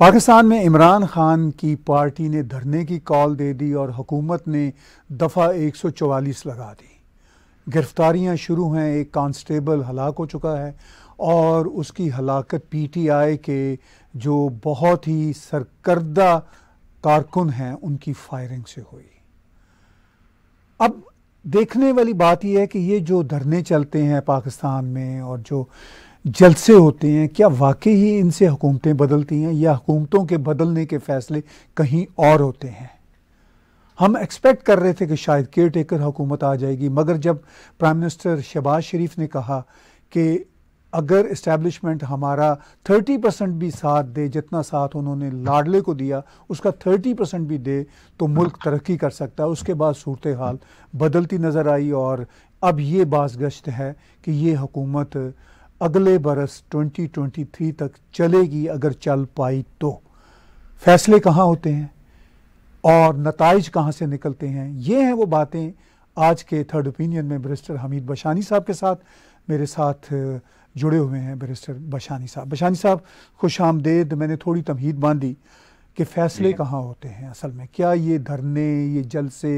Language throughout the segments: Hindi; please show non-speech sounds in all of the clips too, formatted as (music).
पाकिस्तान में इमरान खान की पार्टी ने धरने की कॉल दे दी और हुकूमत ने दफ़ा 144 लगा दी गिरफ्तारियां शुरू हैं एक कांस्टेबल हलाक हो चुका है और उसकी हलाकत पीटीआई के जो बहुत ही सरकर्दा कारकुन हैं उनकी फायरिंग से हुई अब देखने वाली बात यह है कि ये जो धरने चलते हैं पाकिस्तान में और जो जलसे होते हैं क्या वाकई ही इनसे हुकूमतें बदलती हैं या हुकूमतों के बदलने के फैसले कहीं और होते हैं हम एक्सपेक्ट कर रहे थे कि शायद केयर टेकर हुकूमत आ जाएगी मगर जब प्राइम मिनिस्टर शहबाज शरीफ ने कहा कि अगर इस्टेब्लिशमेंट हमारा 30 परसेंट भी साथ दे जितना साथ उन्होंने लाडले को दिया उसका 30 परसेंट भी दे तो मुल्क तरक्की कर सकता है उसके बाद सूरत हाल बदलती नज़र आई और अब ये बाज गश्त है कि ये हुकूमत अगले बरस 2023 तक चलेगी अगर चल पाई तो फैसले कहाँ होते हैं और नतज कहाँ से निकलते हैं ये हैं वो बातें आज के थर्ड ओपिनियन में बरिस्टर हमीद बशानी साहब के साथ मेरे साथ जुड़े हुए हैं बरिस्टर बशानी साहब बशानी साहब खुश आमदेद मैंने थोड़ी तमहीद बांधी कि फैसले कहाँ होते हैं असल में क्या ये धरने ये जलसे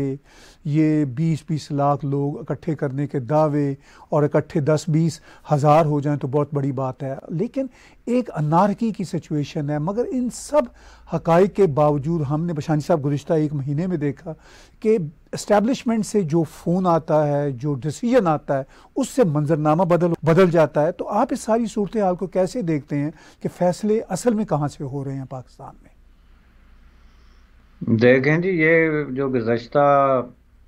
ये बीस बीस लाख लोग इकट्ठे करने के दावे और इकट्ठे दस बीस हज़ार हो जाएं तो बहुत बड़ी बात है लेकिन एक अनारकी की सिचुएशन है मगर इन सब हक के बावजूद हमने बशानी साहब गुज्त एक महीने में देखा कि इस्टेब्लिशमेंट से जो फ़ोन आता है जो डिसीजन आता है उससे मंजरनामा बदल बदल जाता है तो आप इस सारी सूरत हाल को कैसे देखते हैं कि फ़ैसले असल में कहाँ से हो रहे हैं पाकिस्तान में देखें जी ये जो गुजशत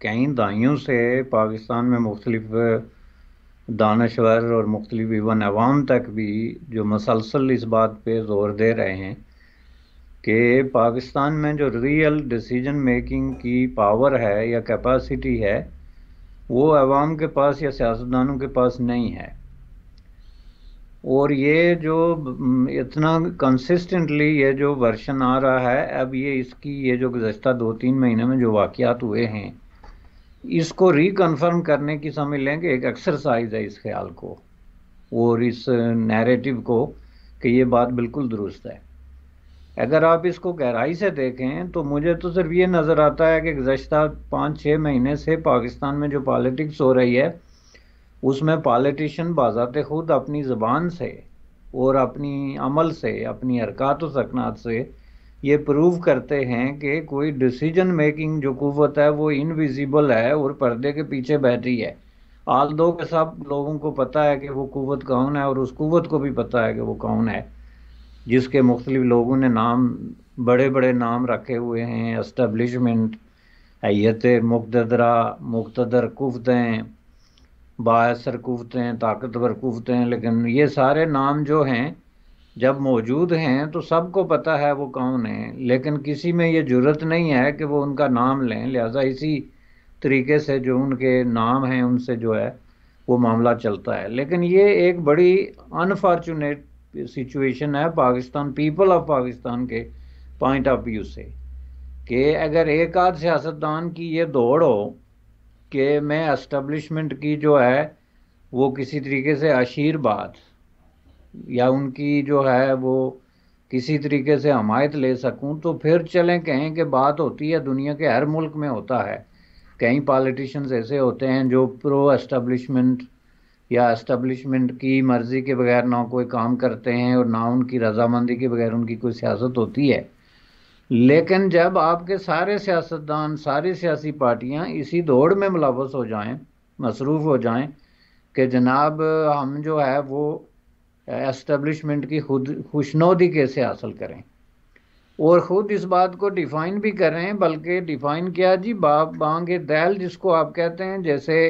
कई दाइयों से पाकिस्तान में मुख्तलिफ दानश्वर और मुख्तलिफ इवन अवाम तक भी जो मसलसल इस बात पर ज़ोर दे रहे हैं कि पाकिस्तान में जो रियल डिसीजन मेकिंग की पावर है या कैपेसिटी है वो अवाम के पास या सियासतदानों के पास नहीं है और ये जो इतना कंसिस्टेंटली ये जो वर्षन आ रहा है अब ये इसकी ये जो गुजशत दो तीन महीने में जो वाक़ात हुए हैं इसको रिकन्फर्म करने की समझ लेंगे एक एक्सरसाइज है इस ख्याल को और इस नैरेटिव को कि ये बात बिल्कुल दुरुस्त है अगर आप इसको गहराई से देखें तो मुझे तो सिर्फ ये नज़र आता है कि गुजशत पाँच छः महीने से पाकिस्तान में जो पॉलिटिक्स हो रही है उसमें पॉलिटिशन बाजाते खुद अपनी ज़बान से और अपनी अमल से अपनी हरकत सकनात से ये प्रूव करते हैं कि कोई डिसीजन मेकिंग जो कुत है वो इनविजिबल है और पर्दे के पीछे बैठी है आल दो के सब लोगों को पता है कि वो कुत कौन है और उस कुत को भी पता है कि वो कौन है जिसके मुख्तलि लोगों ने नाम बड़े बड़े नाम रखे हुए हैं इस्टबलिशमेंट हैत मुकतदरा मुकतदर कुफतें बासर कुवतें ताकतवर कुवतें लेकिन ये सारे नाम जो हैं जब मौजूद हैं तो सबको पता है वो कौन है लेकिन किसी में ये जरूरत नहीं है कि वो उनका नाम लें लिहाजा इसी तरीके से जो उनके नाम हैं उनसे जो है वो मामला चलता है लेकिन ये एक बड़ी अनफॉर्चुनेट सिचुएशन है पाकिस्तान पीपल ऑफ पाकिस्तान के पॉइंट ऑफ व्यू से कि अगर एक आध सियासतदान की ये दौड़ हो के में एस्टेब्लिशमेंट की जो है वो किसी तरीके से आशीर्वाद या उनकी जो है वो किसी तरीके से हमायत ले सकूं तो फिर चलें कहें कि बात होती है दुनिया के हर मुल्क में होता है कई पॉलिटिशियंस ऐसे होते हैं जो प्रो एस्टेब्लिशमेंट या एस्टेब्लिशमेंट की मर्ज़ी के बगैर ना कोई काम करते हैं और ना उनकी रजामंदी के बगैर उनकी कोई सियासत होती है लेकिन जब आपके सारे सियासतदान सारी सियासी पार्टियां इसी दौड़ में मुलवस हो जाएं मसरूफ़ हो जाएं कि जनाब हम जो है वो एस्टेब्लिशमेंट की खुद खुशनोदी कैसे हासिल करें और ख़ुद इस बात को डिफ़ाइन भी करें बल्कि डिफ़ाइन किया जी बाप बांग दैल जिसको आप कहते हैं जैसे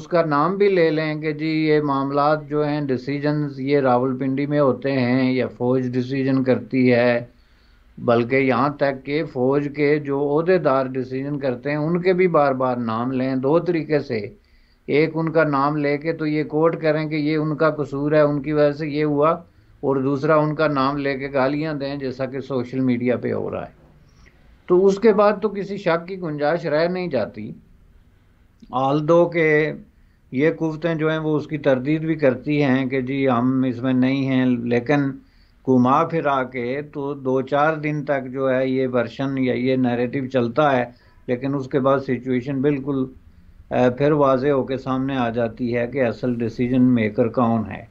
उसका नाम भी ले लें कि जी ये मामला जो हैं डिसीजंस ये रावलपिंडी में होते हैं या फ़ौज डिसीजन करती है बल्कि यहाँ तक कि फौज के जो अहदेदार डिसीजन करते हैं उनके भी बार बार नाम लें दो तरीके से एक उनका नाम लेके तो ये कोर्ट करें कि ये उनका कसूर है उनकी वजह से ये हुआ और दूसरा उनका नाम लेके गालियाँ दें जैसा कि सोशल मीडिया पे हो रहा है तो उसके बाद तो किसी शक की गुंजाइश रह नहीं जाती आल दो के ये कुवतें जो हैं वो उसकी तरदीद भी करती हैं कि जी हम इसमें नहीं हैं लेकिन घुमा फिरा के तो दो चार दिन तक जो है ये वर्षन या ये नैरेटिव चलता है लेकिन उसके बाद सिचुएशन बिल्कुल फिर वाज होकर सामने आ जाती है कि असल डिसीजन मेकर कौन है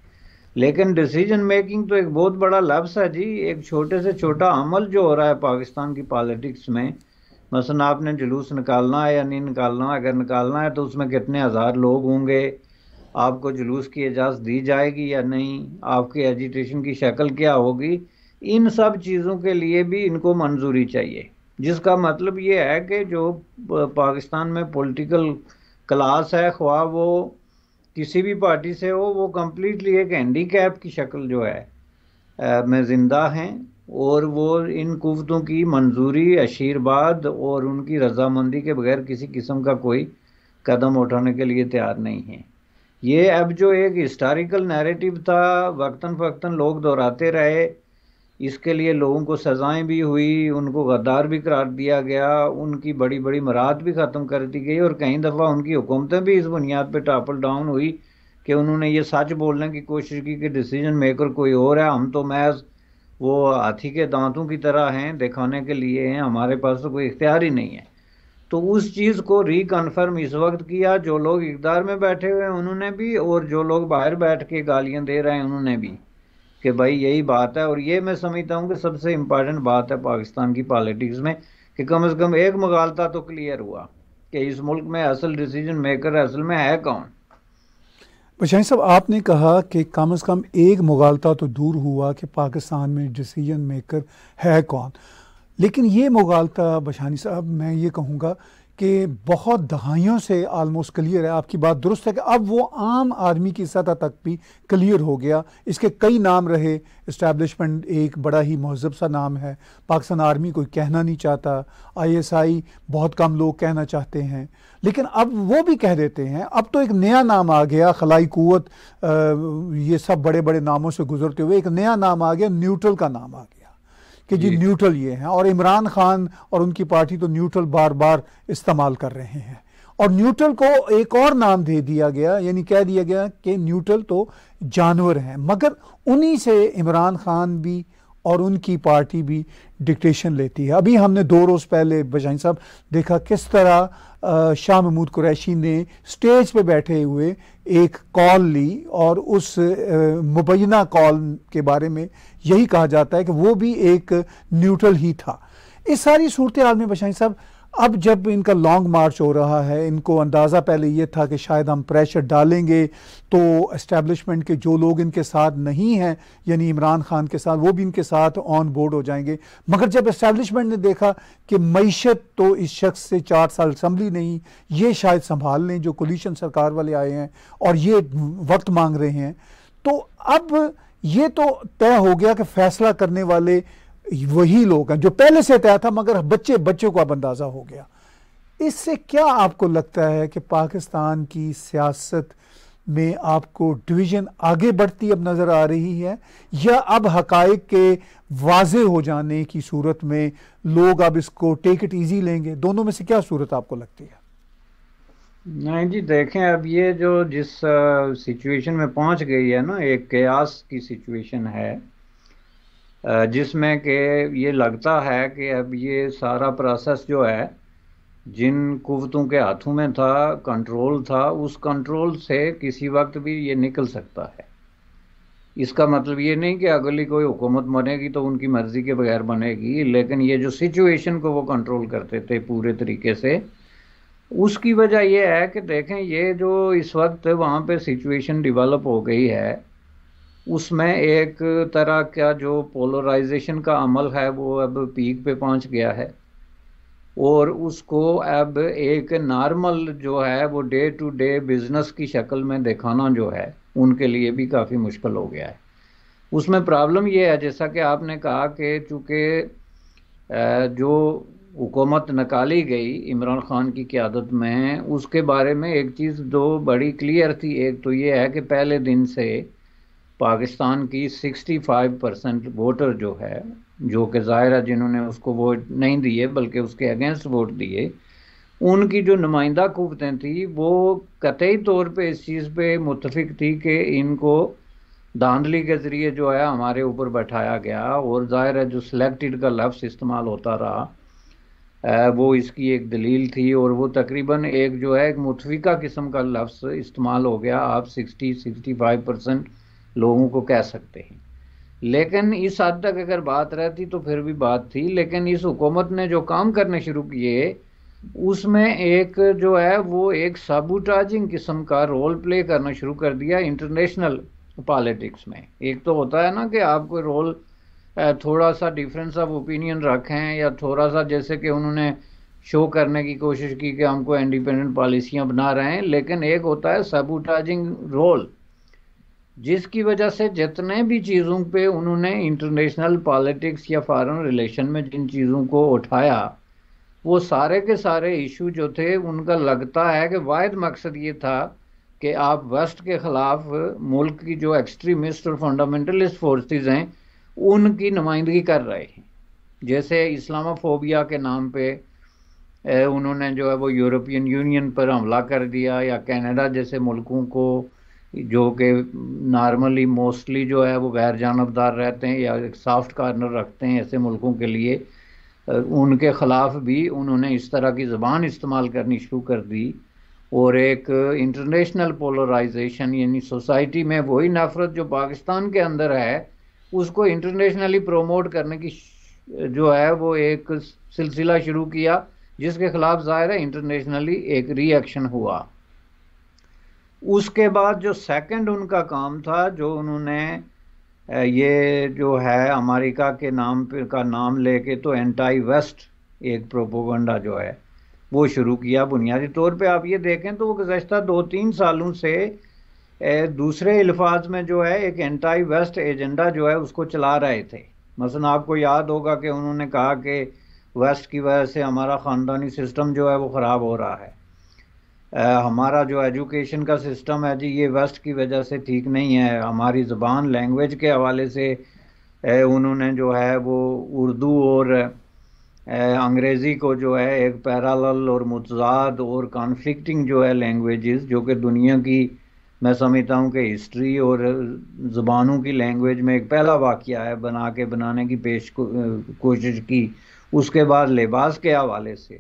लेकिन डिसीजन मेकिंग तो एक बहुत बड़ा लफ्स है जी एक छोटे से छोटा अमल जो हो रहा है पाकिस्तान की पॉलिटिक्स में मसला आपने जुलूस निकालना है या नहीं निकालना अगर निकालना है तो उसमें कितने हज़ार लोग होंगे आपको जुलूस की इजाज़त दी जाएगी या नहीं आपकी एजिटेशन की शक्ल क्या होगी इन सब चीज़ों के लिए भी इनको मंजूरी चाहिए जिसका मतलब ये है कि जो पाकिस्तान में पॉलिटिकल क्लास है ख्वा वो किसी भी पार्टी से हो वो कम्प्लीटली एक हैंडी कैप की शक्ल जो है आ, में ज़िंदा हैं और वो इन कुतों की मंजूरी आशीर्वाद और उनकी रजामंदी के बगैर किसी किस्म का कोई कदम उठाने के लिए तैयार नहीं है ये अब जो एक हिस्टोरिकल नैरेटिव था वक्ता फ़क्ता लोग दोहराते रहे इसके लिए लोगों को सज़ाएं भी हुई उनको गद्दार भी करार दिया गया उनकी बड़ी बड़ी मराहत भी ख़त्म कर दी गई और कई दफ़ा उनकी हुकूमतें भी इस बुनियाद पर टापल डाउन हुई कि उन्होंने ये सच बोलने की कोशिश की कि डिसीजन मेकर कोई और है हम तो महज वो हाथी के दांतों की तरह हैं दिखाने के लिए हैं हमारे पास तो कोई इख्तियार ही नहीं है तो उस चीज़ को रिकनफर्म इस वक्त किया जो लोग इकदार में बैठे हुए हैं उन्होंने भी और जो लोग बाहर बैठ के गालियां दे रहे हैं उन्होंने भी कि भाई यही बात है और ये मैं समझता हूँ कि सबसे इम्पॉर्टेंट बात है पाकिस्तान की पॉलिटिक्स में कि कम से कम एक मगालता तो क्लियर हुआ कि इस मुल्क में असल डिसीजन मेकर असल में है कौन बशाही साहब आपने कहा कि कम अज़ कम एक मुगालता तो दूर हुआ कि पाकिस्तान में डिसीजन मेकर है कौन लेकिन ये मुगालता बशानी साहब मैं ये कहूँगा कि बहुत दहाइयों से आलमोस्ट क्लियर है आपकी बात दुरुस्त है कि अब वो आम आदमी की सतह तक भी क्लियर हो गया इसके कई नाम रहे इस्टेबलिशमेंट एक बड़ा ही महजब सा नाम है पाकिस्तान आर्मी कोई कहना नहीं चाहता आईएसआई बहुत कम लोग कहना चाहते हैं लेकिन अब वो भी कह देते हैं अब तो एक नया नाम आ गया खलाई कुत ये सब बड़े बड़े नामों से गुजरते हुए एक नया नाम आ गया न्यूट्रल का नाम आ गया कि जी न्यूट्रल ये हैं और इमरान खान और उनकी पार्टी तो न्यूट्रल बार बार इस्तेमाल कर रहे हैं और न्यूट्रल को एक और नाम दे दिया गया यानी कह दिया गया कि न्यूट्रल तो जानवर हैं मगर उन्हीं से इमरान खान भी और उनकी पार्टी भी डिक्टेशन लेती है अभी हमने दो रोज़ पहले बजाइन साहब देखा किस तरह शाह महमूद कुरैशी ने स्टेज पे बैठे हुए एक कॉल ली और उस मुबैना कॉल के बारे में यही कहा जाता है कि वो भी एक न्यूट्रल ही था इस सारी सूरत हाल में बशाई साहब अब जब इनका लॉन्ग मार्च हो रहा है इनको अंदाज़ा पहले ये था कि शायद हम प्रेशर डालेंगे तो इस्टेब्लिशमेंट के जो लोग इनके साथ नहीं हैं यानी इमरान खान के साथ वो भी इनके साथ ऑन बोर्ड हो जाएंगे मगर जब इस्टेब्लिशमेंट ने देखा कि मीशत तो इस शख्स से चार साल संभली नहीं ये शायद संभाल लें जो कोलिशन सरकार वाले आए हैं और ये वक्त मांग रहे हैं तो अब ये तो तय हो गया कि फ़ैसला करने वाले वही लोग हैं जो पहले से तय था मगर बच्चे बच्चों को अब अंदाज़ा हो गया इससे क्या आपको लगता है कि पाकिस्तान की सियासत में आपको डिवीज़न आगे बढ़ती अब नज़र आ रही है या अब हकाइक के वाजे हो जाने की सूरत में लोग अब इसको टेक इट ईजी लेंगे दोनों में से क्या सूरत आपको लगती है नहीं जी देखें अब ये जो जिस सिचुएशन में पहुंच गई है ना एक कयास की सिचुएशन है जिसमें कि ये लगता है कि अब ये सारा प्रोसेस जो है जिन कुवतों के हाथों में था कंट्रोल था उस कंट्रोल से किसी वक्त भी ये निकल सकता है इसका मतलब ये नहीं कि अगली कोई हुकूमत बनेगी तो उनकी मर्ज़ी के बगैर बनेगी लेकिन ये जो सिचुएशन को वो कंट्रोल करते थे पूरे तरीके से उसकी वजह यह है कि देखें ये जो इस वक्त वहाँ पे सिचुएशन डेवलप हो गई है उसमें एक तरह का जो पोलराइजेशन का अमल है वो अब पीक पे पहुंच गया है और उसको अब एक नॉर्मल जो है वो डे टू डे बिजनेस की शक्ल में दिखाना जो है उनके लिए भी काफ़ी मुश्किल हो गया है उसमें प्रॉब्लम ये है जैसा कि आपने कहा कि चूँकि जो हुकूमत निकाली गई इमरान खान की क्यादत में उसके बारे में एक चीज़ दो बड़ी क्लियर थी एक तो ये है कि पहले दिन से पाकिस्तान की 65 परसेंट वोटर जो है जो कि ज़ाहिर है जिन्होंने उसको वोट नहीं दिए बल्कि उसके अगेंस्ट वोट दिए उनकी जो नुमाइंदा कुतें थी वो कतई तौर पे इस चीज़ पे मुतफिक थी कि इनको धांधली के ज़रिए जो है हमारे ऊपर बैठाया गया और ज़ाहिर है जो सिलेक्टेड का लफ्स इस्तेमाल होता रहा वो इसकी एक दलील थी और वो तकरीबन एक जो है एक मुतफिका किस्म का लफ्स इस्तेमाल हो गया आप सिक्सटी सिक्सटी फाइव परसेंट लोगों को कह सकते हैं लेकिन इस हद तक अगर बात रहती तो फिर भी बात थी लेकिन इस हुकूमत ने जो काम करने शुरू किए उसमें एक जो है वो एक साबुटाजिंग किस्म का रोल प्ले करना शुरू कर दिया इंटरनेशनल पॉलिटिक्स में एक तो होता है ना कि आप कोई रोल थोड़ा सा डिफरेंस ऑफ ओपिनियन रखें या थोड़ा सा जैसे कि उन्होंने शो करने की कोशिश की कि हमको इंडिपेंडेंट पॉलिसियां बना रहे हैं लेकिन एक होता है सबूटाजिंग रोल जिसकी वजह से जितने भी चीज़ों पे उन्होंने इंटरनेशनल पॉलिटिक्स या फॉरेन रिलेशन में जिन चीज़ों को उठाया वो सारे के सारे इशू जो थे उनका लगता है कि वाद मकसद ये था कि आप वेस्ट के ख़िलाफ़ मुल्क की जो एक्सट्रीमिस्ट और फंडामेंटलिस्ट फोर्सेस हैं उनकी नुमाइंदगी कर रहे हैं जैसे इस्लामाफोबिया के नाम पे उन्होंने जो है वो यूरोपियन यूनियन पर हमला कर दिया या कनाडा जैसे मुल्कों को जो कि नॉर्मली मोस्टली जो है वो गैर जानबदार रहते हैं या सॉफ्ट कार्नर रखते हैं ऐसे मुल्कों के लिए उनके ख़िलाफ़ भी उन्होंने इस तरह की ज़बान इस्तेमाल करनी शुरू कर दी और एक इंटरनेशनल पोलराइजेशन यानी सोसाइटी में वही नफ़रत जो पाकिस्तान के अंदर है उसको इंटरनेशनली प्रोमोट करने की जो है वो एक सिलसिला शुरू किया जिसके ख़िलाफ़ ज़ाहिर है इंटरनेशनली एक रिएक्शन हुआ उसके बाद जो सेकंड उनका काम था जो उन्होंने ये जो है अमेरिका के नाम पर का नाम लेके तो एंटी वेस्ट एक प्रोपोगंडा जो है वो शुरू किया बुनियादी तौर पे आप ये देखें तो वो गुजशत दो तीन सालों से दूसरे अल्फाज में जो है एक एंटी वेस्ट एजेंडा जो है उसको चला रहे थे मसला आपको याद होगा कि उन्होंने कहा कि वेस्ट की वजह से हमारा ख़ानदानी सिस्टम जो है वो ख़राब हो रहा है हमारा जो एजुकेशन का सिस्टम है जी ये वेस्ट की वजह से ठीक नहीं है हमारी ज़बान लैंग्वेज के हवाले से उन्होंने जो है वो उर्दू और अंग्रेज़ी को जो है एक पैरालल और मुतजाद और कॉन्फ्लिक्टिंग जो है लैंग्वेजेस जो कि दुनिया की मैं समझता हूँ कि हिस्ट्री और ज़बानों की लैंग्वेज में एक पहला वाक़ है बना के बनाने की पेश को, कोशिश की उसके बाद लिबास के हवाले से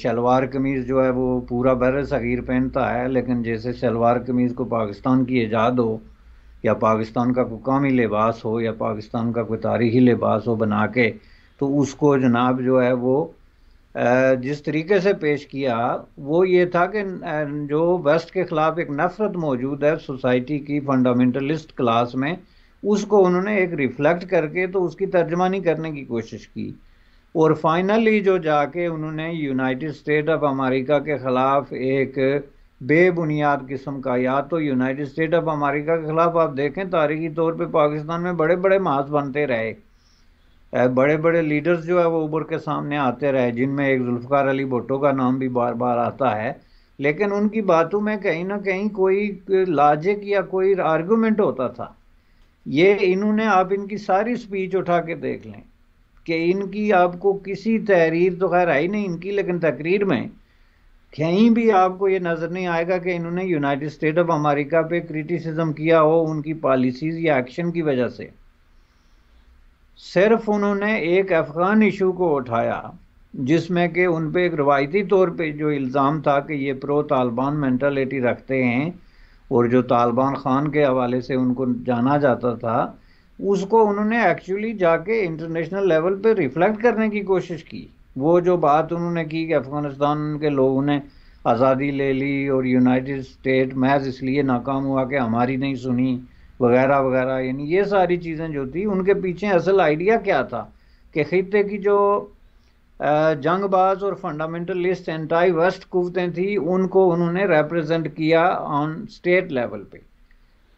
शलवार कमीज़ जो है वो पूरा बर सग़ीर पहनता है लेकिन जैसे शलवार कमीज़ को पाकिस्तान की ईजाद हो या पाकिस्तान का कोई कौमी लिबास हो या पाकिस्तान का कोई तारीखी लिबास हो बना के तो उसको जनाब जो है वो जिस तरीके से पेश किया वो ये था कि जो वेस्ट के ख़िलाफ़ एक नफ़रत मौजूद है सोसाइटी की फंडामेंटलिस्ट क्लास में उसको उन्होंने एक रिफ़्लेक्ट करके तो उसकी तर्जमानी करने की कोशिश की और फाइनली जो जाके उन्होंने यूनाइटेड स्टेट ऑफ अमेरिका के ख़िलाफ़ एक बेबुनियाद किस्म का या तो यूनाइटेड स्टेट ऑफ अमेरिका के ख़िलाफ़ आप देखें तारीखी तौर पे पाकिस्तान में बड़े बड़े महाज बनते रहे बड़े बड़े लीडर्स जो है वो उबर के सामने आते रहे जिनमें एक जुल्फ़ार अली भुट्टो का नाम भी बार बार आता है लेकिन उनकी बातों में कहीं ना कहीं कोई लॉजिक या कोई आर्गूमेंट होता था ये इन्होंने आप इनकी सारी स्पीच उठा के देख लें कि इनकी आपको किसी तहरीर तो खैर आई नहीं इनकी लेकिन तकरीर में कहीं भी आपको ये नज़र नहीं आएगा कि इन्होंने यूनाइटेड स्टेट ऑफ अमेरिका पे क्रिटिसिज्म किया हो उनकी पॉलिसीज़ या एक्शन की वजह से सिर्फ उन्होंने एक अफ़गान इशू को उठाया जिसमें कि उन पर एक रवायती तौर पे जो इल्ज़ाम था कि ये प्रो तालिबान मैंटलिटी रखते हैं और जो तालिबान खान के हवाले से उनको जाना जाता था उसको उन्होंने एक्चुअली जाके इंटरनेशनल लेवल पे रिफ्लेक्ट करने की कोशिश की वो जो बात उन्होंने की कि अफगानिस्तान के लोगों ने आज़ादी ले ली और यूनाइटेड स्टेट महज इसलिए नाकाम हुआ कि हमारी नहीं सुनी वगैरह वगैरह यानी ये सारी चीज़ें जो थी उनके पीछे असल आइडिया क्या था कि खत्े की जो जंगबाज और फंडामेंटलिस्ट एंटाई वेस्ट कुवतें थी उनको उन्होंने रिप्रेजेंट किया ऑन स्टेट लेवल पे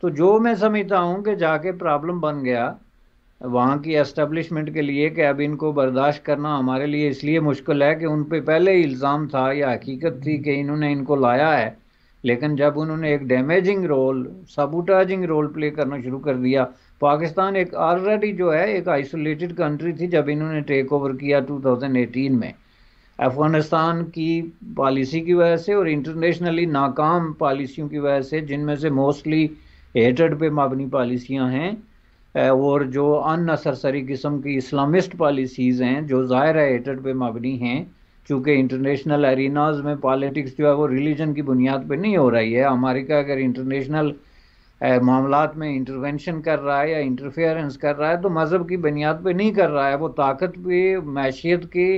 तो जो मैं समझता हूँ कि जाके प्रॉब्लम बन गया वहाँ की एस्टेब्लिशमेंट के लिए कि अब इनको बर्दाश्त करना हमारे लिए इसलिए मुश्किल है कि उन पर पहले ही इल्ज़ाम था या हकीकत थी कि इन्होंने इनको लाया है लेकिन जब उन्होंने एक damaging role sabotaging role play करना शुरू कर दिया पाकिस्तान एक ऑलरेडी जो है एक आइसोलेटेड कंट्री थी जब इन्होंने टेक ओवर किया 2018 में अफ़गानिस्तान की पॉलिसी की वजह से और इंटरनेशनली नाकाम पॉलिसियों की वजह से जिनमें से मोस्टली हेटड पे मबनी पॉलिसियाँ हैं और जो अनसरसरी किस्म की इस्लामिस्ट पॉलिसीज़ हैं जो ज़ाहिर है हेटड पे मबनी हैं चूँकि इंटरनेशनल एरिनाज में पॉलिटिक्स जो है वो रिलीजन की बुनियाद पर नहीं हो रही है अमेरिका अगर इंटरनेशनल मामला में इंटरवेंशन कर रहा है या इंटरफेरेंस कर रहा है तो मज़हब की बुनियाद पर नहीं कर रहा है वो ताकत पे मैशियत के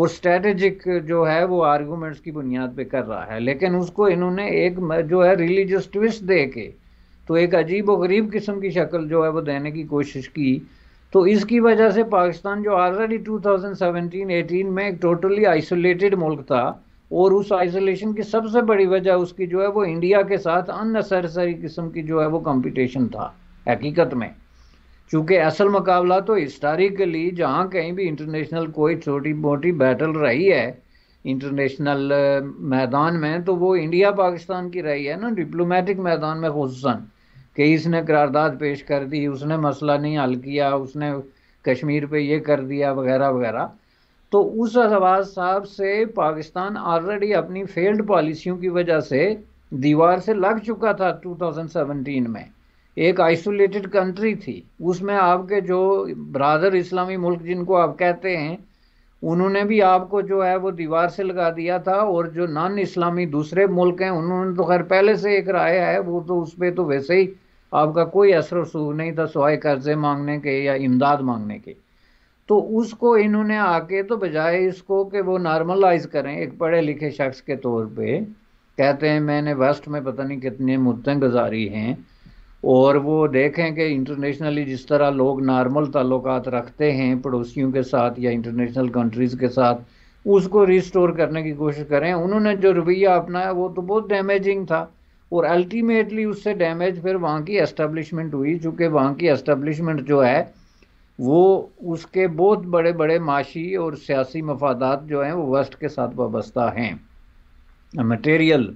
और स्ट्रेटजिक जो है वो आर्गूमेंट्स की बुनियाद पर कर रहा है लेकिन उसको इन्होंने एक जो है रिलीज़स ट्विस्ट दे के तो एक अजीब व गरीब किस्म की शक्ल जो है वो देने की कोशिश की तो इसकी वजह से पाकिस्तान जो ऑलरेडी 2017-18 में एक टोटली आइसोलेटेड मुल्क था और उस आइसोलेशन की सबसे बड़ी वजह उसकी जो है वो इंडिया के साथ अननेसेसरी किस्म की जो है वो कंपटीशन था हकीकत में चूँकि असल मुकाबला तो हिस्टारिकली जहाँ कहीं भी इंटरनेशनल कोई छोटी मोटी बैटल रही है इंटरनेशनल मैदान में तो वो इंडिया पाकिस्तान की रही है ना डिप्लोमेटिक मैदान में खूस कि इसने करारदाद पेश कर दी उसने मसला नहीं हल किया उसने कश्मीर पे ये कर दिया वगैरह वगैरह तो उस अहबाज साहब से पाकिस्तान ऑलरेडी अपनी फेल्ड पॉलिसियों की वजह से दीवार से लग चुका था 2017 में एक आइसोलेटेड कंट्री थी उसमें आपके जो ब्रादर इस्लामी मुल्क जिनको आप कहते हैं उन्होंने भी आपको जो है वो दीवार से लगा दिया था और जो नॉन इस्लामी दूसरे मुल्क हैं उन्होंने तो खैर पहले से एक राय है वो तो उस पर तो वैसे ही आपका कोई असर वसूख नहीं था सवाए कर्जे मांगने के या इमदाद मांगने के तो उसको इन्होंने आके तो बजाय इसको कि वो नॉर्मलाइज करें एक पढ़े लिखे शख्स के तौर पे कहते हैं मैंने वेस्ट में पता नहीं कितने मुद्दें गुजारी हैं और वो देखें कि इंटरनेशनली जिस तरह लोग नॉर्मल ताल्लुक रखते हैं पड़ोसियों के साथ या इंटरनेशनल कंट्रीज़ के साथ उसको रिस्टोर करने की कोशिश करें उन्होंने जो रवैया अपनाया वो तो बहुत डैमेजिंग था और अल्टीमेटली उससे डैमेज फिर वहाँ की एस्टेब्लिशमेंट हुई चूँकि वहाँ की एस्टेब्लिशमेंट जो है वो उसके बहुत बड़े बड़े माशी और सियासी मफादात जो हैं वो वेस्ट के साथ वाबस्ता हैं मटेरियल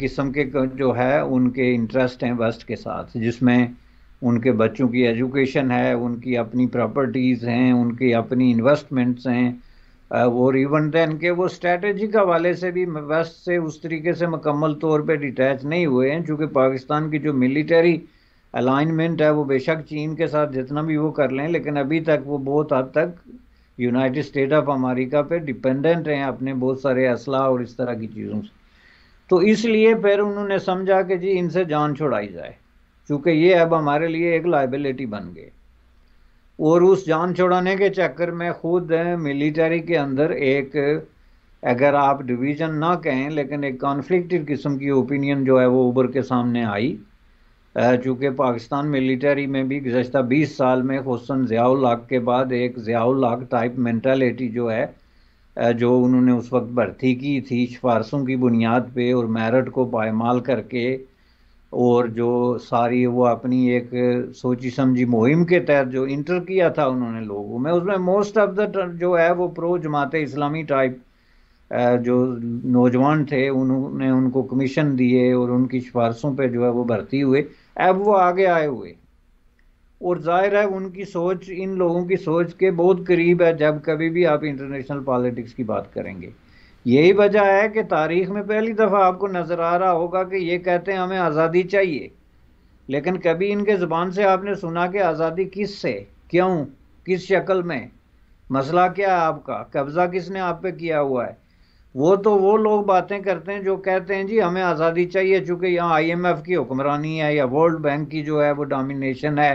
किस्म के जो है उनके इंटरेस्ट हैं वेस्ट के साथ जिसमें उनके बच्चों की एजुकेशन है उनकी अपनी प्रॉपर्टीज़ हैं उनकी अपनी इन्वेस्टमेंट्स हैं और इवन देन के वो स्ट्रेटेजिक हवाले से भी वेस्ट से उस तरीके से मुकम्मल तौर पे डिटैच नहीं हुए हैं चूँकि पाकिस्तान की जो मिलिटरी अलाइनमेंट है वो बेशक चीन के साथ जितना भी वो कर लें लेकिन अभी तक वो बहुत हद तक यूनाइटेड स्टेट ऑफ अमेरिका पे डिपेंडेंट हैं अपने बहुत सारे असला और इस तरह की चीज़ों से तो इसलिए फिर उन्होंने समझा कि जी इनसे जान छुड़ाई जाए चूँकि ये अब हमारे लिए एक लाइबिलिटी बन गई और उस जान छुड़ाने के चक्कर में खुद मिलिट्री के अंदर एक अगर आप डिवीज़न ना कहें लेकिन एक कॉन्फ्लिक्ट किस्म की ओपिनियन जो है वो उभर के सामने आई चूँकि पाकिस्तान मिलिट्री में भी गुजशत बीस साल में खसन ज़ियाउल के बाद एक ज़ियाउल टाइप मैंटालिटी जो है जो उन्होंने उस वक्त भर्ती की थी सिफारसों की बुनियाद पे और मैरट को पायमाल करके और जो सारी वो अपनी एक सोची समझी मुहिम के तहत जो इंटर किया था उन्होंने लोगों में उसमें मोस्ट ऑफ द जो है वो प्रो जमात इस्लामी टाइप जो नौजवान थे उन्होंने उनको कमीशन दिए और उनकी सिफारशों पे जो है वो भर्ती हुए अब वो आगे आए हुए और जाहिर है उनकी सोच इन लोगों की सोच के बहुत करीब है जब कभी भी आप इंटरनेशनल पॉलिटिक्स की बात करेंगे यही वजह है कि तारीख में पहली दफ़ा आपको नज़र आ रहा होगा कि ये कहते हैं हमें आज़ादी चाहिए लेकिन कभी इनके ज़बान से आपने सुना कि आज़ादी किस से क्यों किस शक्ल में मसला क्या है आपका कब्ज़ा किसने आप पे किया हुआ है वो तो वो लोग बातें करते हैं जो कहते हैं जी हमें आज़ादी चाहिए चूँकि यहाँ आईएमएफ की हुक्मरानी है या वर्ल्ड बैंक की जो है वो डोमिनेशन है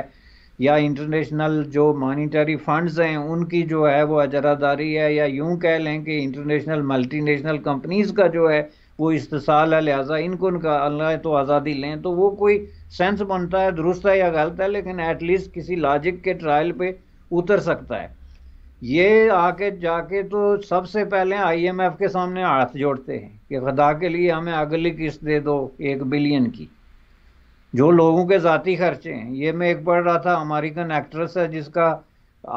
या इंटरनेशनल जो मॉनिटरी फंड्स हैं उनकी जो है वो अजरादारी है या यूं कह लें कि इंटरनेशनल मल्टीनेशनल कंपनीज़ का जो है वो इस्तेसाल है लिहाजा इनको उनका अल्लाह तो आज़ादी लें तो वो कोई सेंस बनता है दुरुस्त है या गलत है लेकिन एटलीस्ट किसी लॉजिक के ट्रायल पे उतर सकता है ये आके जाके तो सबसे पहले आईएमएफ के सामने हाथ जोड़ते हैं कि खुदा के लिए हमें अगली किस्त दे दो एक बिलियन की जो लोगों के ज़ाती खर्चे हैं ये मैं एक पढ़ रहा था अमेरिकन एक्ट्रेस है जिसका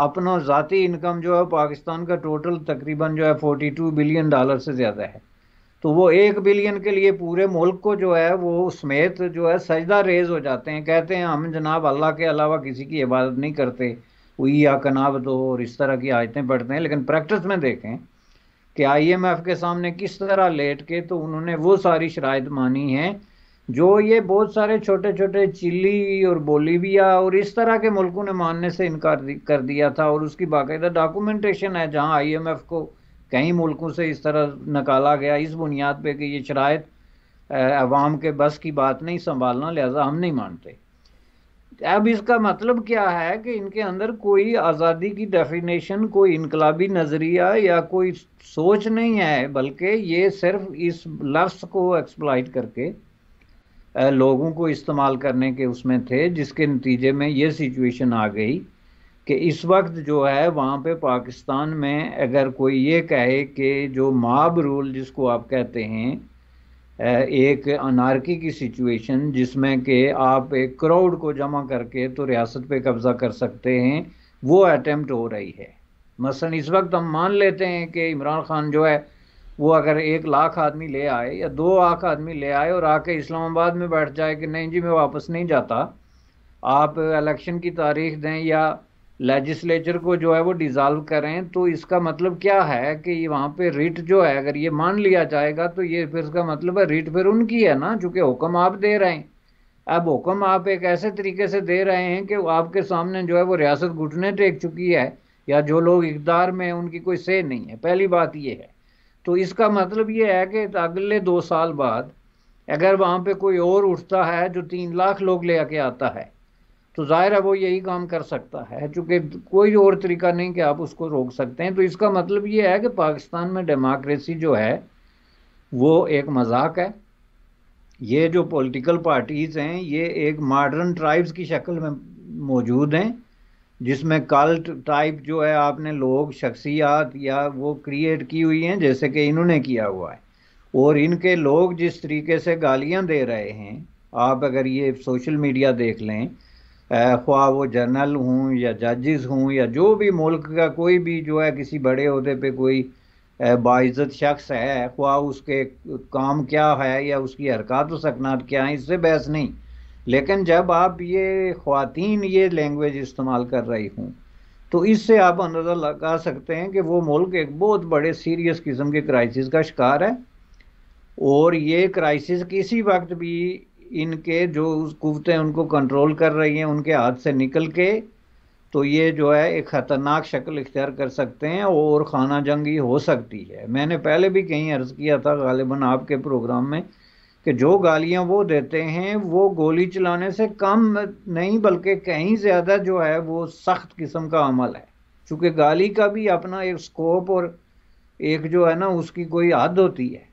अपना ज़ाती इनकम जो है पाकिस्तान का टोटल तकरीबन जो है 42 बिलियन डॉलर से ज़्यादा है तो वो एक बिलियन के लिए पूरे मुल्क को जो है वो समेत जो है सजदा रेज हो जाते हैं कहते हैं हम जनाब अल्लाह के अलावा किसी की इबादत नहीं करते हुई या कनाब दो तो और इस तरह की आयतें पढ़ते हैं लेकिन प्रैक्टिस में देखें कि आईएमएफ के सामने किस तरह लेट के तो उन्होंने वो सारी शराइ मानी हैं जो ये बहुत सारे छोटे छोटे चिली और बोलीविया और इस तरह के मुल्कों ने मानने से इनकार कर दिया था और उसकी बाकायदा डॉक्यूमेंटेशन है एम एफ को कई मुल्कों से इस तरह निकाला गया इस बुनियाद पर कि ये शराय अवाम के बस की बात नहीं संभालना लिहाजा हम नहीं मानते अब इसका मतलब क्या है कि इनके अंदर कोई आज़ादी की डेफिनेशन कोई इनकलाबी नज़रिया या कोई सोच नहीं है बल्कि ये सिर्फ इस लफ्स को एक्सप्लाइट करके लोगों को इस्तेमाल करने के उसमें थे जिसके नतीजे में ये सिचुएशन आ गई कि इस वक्त जो है वहाँ पे पाकिस्तान में अगर कोई ये कहे कि जो माब रूल जिसको आप कहते हैं एक अनारकी की सिचुएशन जिसमें कि आप एक क्राउड को जमा करके तो रियासत पे कब्ज़ा कर सकते हैं वो अटैम्प्ट हो रही है मसलन इस वक्त हम मान लेते हैं कि इमरान खान जो है वो अगर एक लाख आदमी ले आए या दो लाख आदमी ले आए और आके इस्लामाबाद में बैठ जाए कि नहीं जी मैं वापस नहीं जाता आप इलेक्शन की तारीख दें या लेजिस्लेचर को जो है वो डिजॉल्व करें तो इसका मतलब क्या है कि वहाँ पे रिट जो है अगर ये मान लिया जाएगा तो ये फिर इसका मतलब है रिट फिर उनकी है ना चूँकि हुक्म आप दे रहे हैं अब हुक्म आप एक ऐसे तरीके से दे रहे हैं कि आपके सामने जो है वो रियासत घुटने टेक चुकी है या जो लोग इकदार में उनकी कोई से नहीं है पहली बात ये है तो इसका मतलब ये है कि अगले दो साल बाद अगर वहाँ पे कोई और उठता है जो तीन लाख लोग ले आके आता है तो ज़ाहिर है वो यही काम कर सकता है चूँकि कोई और तरीका नहीं कि आप उसको रोक सकते हैं तो इसका मतलब ये है कि पाकिस्तान में डेमोक्रेसी जो है वो एक मजाक है ये जो पॉलिटिकल पार्टीज़ हैं ये एक मॉडर्न ट्राइब्स की शक्ल में मौजूद हैं जिसमें कल्ट टाइप जो है आपने लोग शख्सियात या वो क्रिएट की हुई हैं जैसे कि इन्होंने किया हुआ है और इनके लोग जिस तरीके से गालियां दे रहे हैं आप अगर ये सोशल मीडिया देख लें ख्वा वो जनरल हूँ या जजेस हूँ या जो भी मुल्क का कोई भी जो है किसी बड़े अहदे पे कोई बाज़त शख्स है ख्वा उसके काम क्या है या उसकी हरकत सकनात क्या है इससे बहस नहीं लेकिन जब आप ये खातन ये लैंग्वेज इस्तेमाल कर रही हूँ तो इससे आप अंदाज़ा लगा सकते हैं कि वो मुल्क एक बहुत बड़े सीरियस किस्म के क्राइसिस का शिकार है और ये क्राइसिस किसी वक्त भी इनके जो कुतें उनको कंट्रोल कर रही हैं उनके हाथ से निकल के तो ये जो है एक ख़तरनाक शक्ल इख्तियार कर सकते हैं और खाना जंगी हो सकती है मैंने पहले भी कहीं अर्ज़ किया था गालिबा आपके प्रोग्राम में कि जो गालियां वो देते हैं वो गोली चलाने से कम नहीं बल्कि कहीं ज़्यादा जो है वो सख्त किस्म का अमल है चूँकि गाली का भी अपना एक स्कोप और एक जो है ना उसकी कोई हद होती है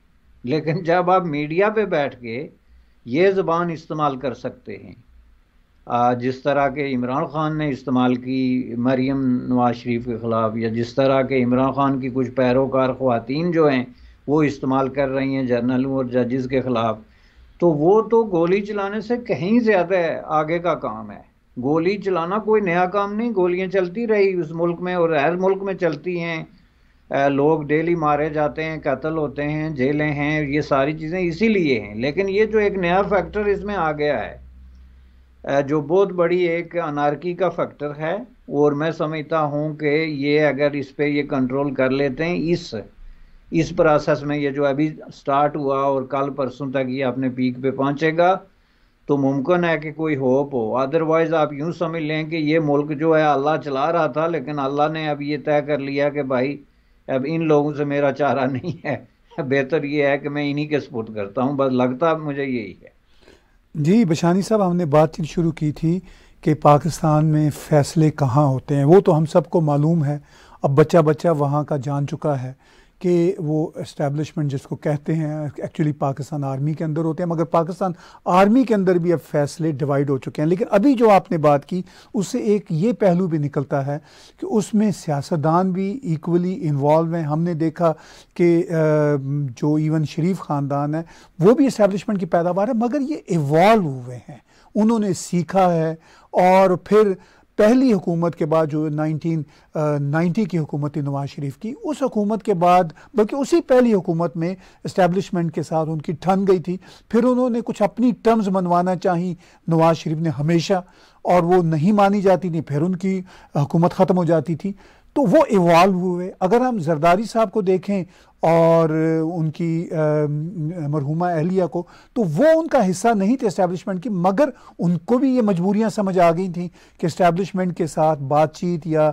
लेकिन जब आप मीडिया पे बैठ के ये ज़बान इस्तेमाल कर सकते हैं जिस तरह के इमरान ख़ान ने इस्तेमाल की मरीम नवाज शरीफ के ख़िलाफ़ या जिस तरह के इमरान ख़ान की कुछ पैरोकार खुवान जो हैं वो इस्तेमाल कर रही हैं जर्नलों और जजेस के ख़िलाफ़ तो वो तो गोली चलाने से कहीं ज़्यादा आगे का काम है गोली चलाना कोई नया काम नहीं गोलियां चलती रही उस मुल्क में और हर मुल्क में चलती हैं लोग डेली मारे जाते हैं कत्ल होते हैं जेलें हैं ये सारी चीज़ें इसीलिए हैं लेकिन ये जो एक नया फैक्टर इसमें आ गया है जो बहुत बड़ी एक अनारकी का फैक्टर है और मैं समझता हूँ कि ये अगर इस पर ये कंट्रोल कर लेते हैं इस इस प्रोसेस में ये जो अभी स्टार्ट हुआ और कल परसों तक ये अपने पीक पे पहुंचेगा तो मुमकिन है कि कोई होप हो अदरवाइज़ आप यूं समझ लें कि ये मुल्क जो है अल्लाह चला रहा था लेकिन अल्लाह ने अब ये तय कर लिया कि भाई अब इन लोगों से मेरा चारा (laughs) नहीं है बेहतर ये है कि मैं इन्हीं के सपोर्ट करता हूँ बस लगता मुझे यही है जी बशानी साहब हमने बातचीत शुरू की थी कि पाकिस्तान में फ़ैसले कहाँ होते हैं वो तो हम सबको मालूम है अब बच्चा बच्चा वहाँ का जान चुका है कि वो इस्टेबलिशमेंट जिसको कहते हैं एक्चुअली पाकिस्तान आर्मी के अंदर होते हैं मगर पाकिस्तान आर्मी के अंदर भी अब फैसले डिवाइड हो चुके हैं लेकिन अभी जो आपने बात की उससे एक ये पहलू भी निकलता है कि उसमें सियासतदान भी इक्वली इन्वॉल्व हैं हमने देखा कि जो इवन शरीफ ख़ानदान है वो भी इस्टेबलिशमेंट की पैदावार है मगर ये इवॉल्व हुए हैं उन्होंने सीखा है और फिर पहली हुकूमत के बाद जो 1990 की हुकूमत थी नवाज शरीफ की उस हुकूमत के बाद बल्कि उसी पहली हुकूमत में इस्टेबलिशमेंट के साथ उनकी ठन गई थी फिर उन्होंने कुछ अपनी टर्म्स मनवाना चाही नवाज शरीफ ने हमेशा और वो नहीं मानी जाती थी फिर उनकी हुकूमत ख़त्म हो जाती थी तो वो इवॉल्व हुए अगर हम जरदारी साहब को देखें और उनकी मरहुमा अहलिया को तो वो उनका हिस्सा नहीं थे इस्टेब्लिशमेंट की मगर उनको भी ये मजबूरियां समझ आ गई थी कि इस्टेब्लिशमेंट के साथ बातचीत या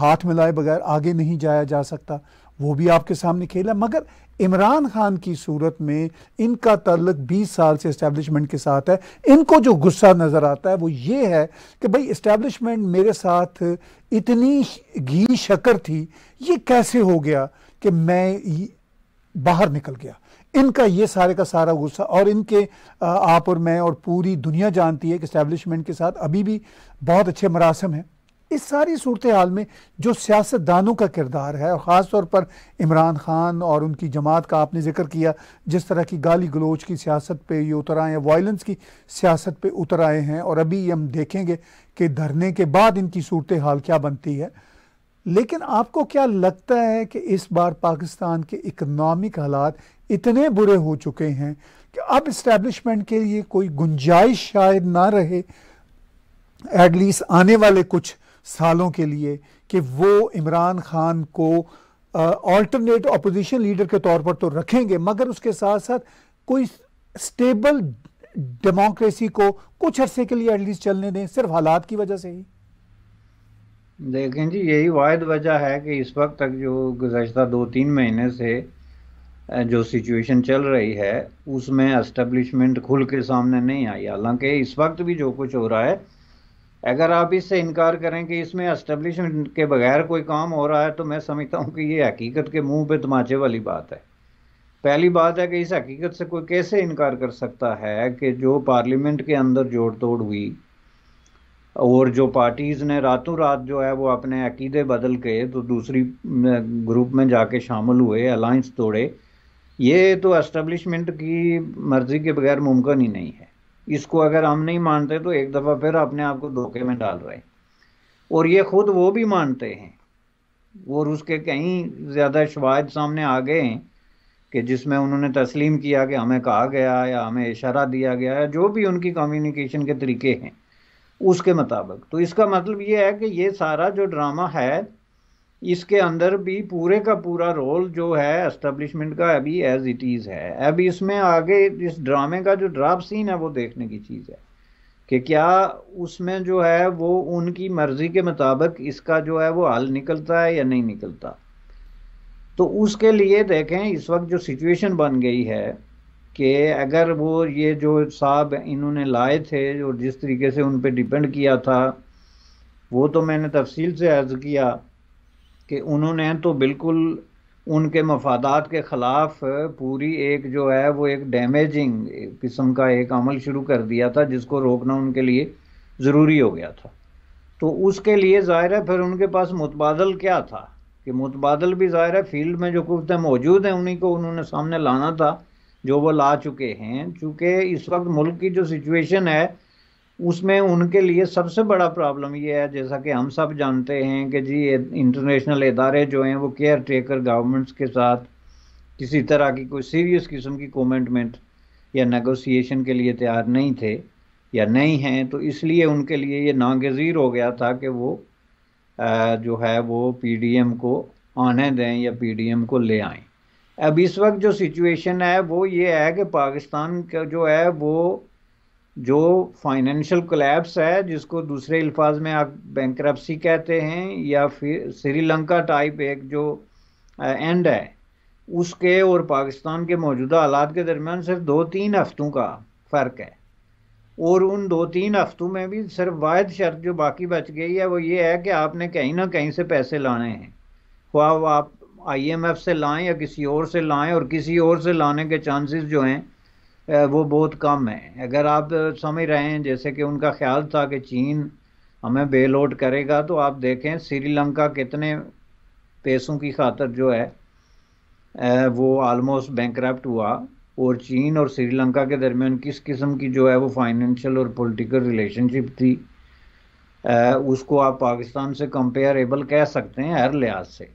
हाथ मिलाए बगैर आगे नहीं जाया जा सकता वो भी आपके सामने खेला मगर इमरान खान की सूरत में इनका तल्लक 20 साल से इस्टेब्लिशमेंट के साथ है इनको जो गुस्सा नज़र आता है वो ये है कि भाई इस्टेब्लिशमेंट मेरे साथ इतनी घी शक्कर थी ये कैसे हो गया कि मैं बाहर निकल गया इनका ये सारे का सारा गुस्सा और इनके आप और मैं और पूरी दुनिया जानती है कि इस्टेब्लिशमेंट के साथ अभी भी बहुत अच्छे मरासम हैं इस सारी सूरत हाल में जो सियासतदानों का किरदार है और ख़ास तौर पर इमरान खान और उनकी जमात का आपने जिक्र किया जिस तरह की गाली गलोच की सियासत पर ये उतर आए हैं वायलेंस की सियासत पर उतर आए हैं और अभी हम देखेंगे कि धरने के बाद इनकी सूरत हाल क्या बनती है लेकिन आपको क्या लगता है कि इस बार पाकिस्तान के इकनॉमिक हालात इतने बुरे हो चुके हैं कि अब इस्टेब्लिशमेंट के लिए कोई गुंजाइश शायद ना रहे एटलीस्ट आने वाले कुछ सालों के लिए कि वो इमरान खान को ऑल्टरनेट अपोजिशन लीडर के तौर पर तो रखेंगे मगर उसके साथ साथ कोई स्टेबल डेमोक्रेसी को कुछ अरसे के लिए एटलीस्ट चलने दें सिर्फ हालात की वजह से ही देखें जी यही वाद वजह है कि इस वक्त तक जो गुजशत दो तीन महीने से जो सिचुएशन चल रही है उसमें एस्टेब्लिशमेंट खुल के सामने नहीं आई हालांकि इस वक्त भी जो कुछ हो रहा है अगर आप इससे इनकार करें कि इसमें एस्टेब्लिशमेंट के बगैर कोई काम हो रहा है तो मैं समझता हूँ कि ये हकीकत के मुंह पे तमाचे वाली बात है पहली बात है कि इस हकीकत से कोई कैसे इनकार कर सकता है कि जो पार्लियामेंट के अंदर जोड़ तोड़ हुई और जो पार्टीज़ ने रातों रात जो है वो अपने अकीदे बदल के तो दूसरी ग्रुप में जाके शामिल हुए अलाइंस तोड़े ये तो एस्टेब्लिशमेंट की मर्ज़ी के बगैर मुमकिन ही नहीं है इसको अगर हम नहीं मानते तो एक दफ़ा फिर अपने आप को धोखे में डाल रहे हैं और ये खुद वो भी मानते हैं और उसके कहीं ज़्यादा शवाद सामने आ गए हैं कि जिसमें उन्होंने तस्लीम किया कि हमें कहा गया या हमें इशारा दिया गया या जो भी उनकी कम्युनिकेशन के तरीके हैं उसके मुताबिक तो इसका मतलब ये है कि ये सारा जो ड्रामा है इसके अंदर भी पूरे का पूरा रोल जो है एस्टेब्लिशमेंट का अभी एज इट इज़ है अब इसमें आगे इस ड्रामे का जो ड्राप सीन है वो देखने की चीज़ है कि क्या उसमें जो है वो उनकी मर्ज़ी के मुताबिक इसका जो है वो हल निकलता है या नहीं निकलता तो उसके लिए देखें इस वक्त जो सिचुएशन बन गई है कि अगर वो ये जो साहब इन्होंने लाए थे और जिस तरीके से उन पर डिपेंड किया था वो तो मैंने तफसील से अर्ज़ किया कि उन्होंने तो बिल्कुल उनके मफादात के ख़िलाफ़ पूरी एक जो है वो एक डैमेजिंग किस्म का एक अमल शुरू कर दिया था जिसको रोकना उनके लिए ज़रूरी हो गया था तो उसके लिए ज़ाहिर है फिर उनके पास मुतबादल क्या था कि मुतबादल भी ज़ाहिर है फील्ड में जो कुफ्तें मौजूद हैं उन्हीं को उन्होंने सामने लाना था जो वो ला चुके हैं चूँकि इस वक्त मुल्क की जो सिचुएशन है उसमें उनके लिए सबसे बड़ा प्रॉब्लम ये है जैसा कि हम सब जानते हैं कि जी इंटरनेशनल इदारे जो हैं वो केयर टेकर गवर्नमेंट्स के साथ किसी तरह की कोई सीरियस किस्म की कमेंटमेंट या नेगोशिएशन के लिए तैयार नहीं थे या नहीं हैं तो इसलिए उनके लिए ये नागजीर हो गया था कि वो जो है वो पी को आने दें या पी को ले आए अब इस वक्त जो सिचुएशन है वो ये है कि पाकिस्तान का जो है वो जो फाइनेंशियल कोलैप्स है जिसको दूसरे अल्फाज में आप बैंक कहते हैं या फिर श्रीलंका टाइप एक जो एंड है उसके और पाकिस्तान के मौजूदा हालात के दरमियान सिर्फ दो तीन हफ्तों का फ़र्क है और उन दो तीन हफ्तों में भी सिर्फ वाद शर्त जो बाकी बच गई है वो ये है कि आपने कहीं ना कहीं से पैसे लाने हैं ख्वाब आप आईएमएफ से लाएं या किसी और से लाएं और किसी और से लाने के चांसेस जो हैं वो बहुत कम है अगर आप समझ रहे हैं जैसे कि उनका ख्याल था कि चीन हमें बेल आउट करेगा तो आप देखें श्रीलंका कितने पैसों की खातर जो है वो आलमोस्ट बैंक हुआ और चीन और श्रीलंका के दरमियान किस किस्म की जो है वो फाइनेंशियल और पॉलिटिकल रिलेशनशिप थी उसको आप पाकिस्तान से कंपेयरेबल कह सकते हैं हर लिहाज से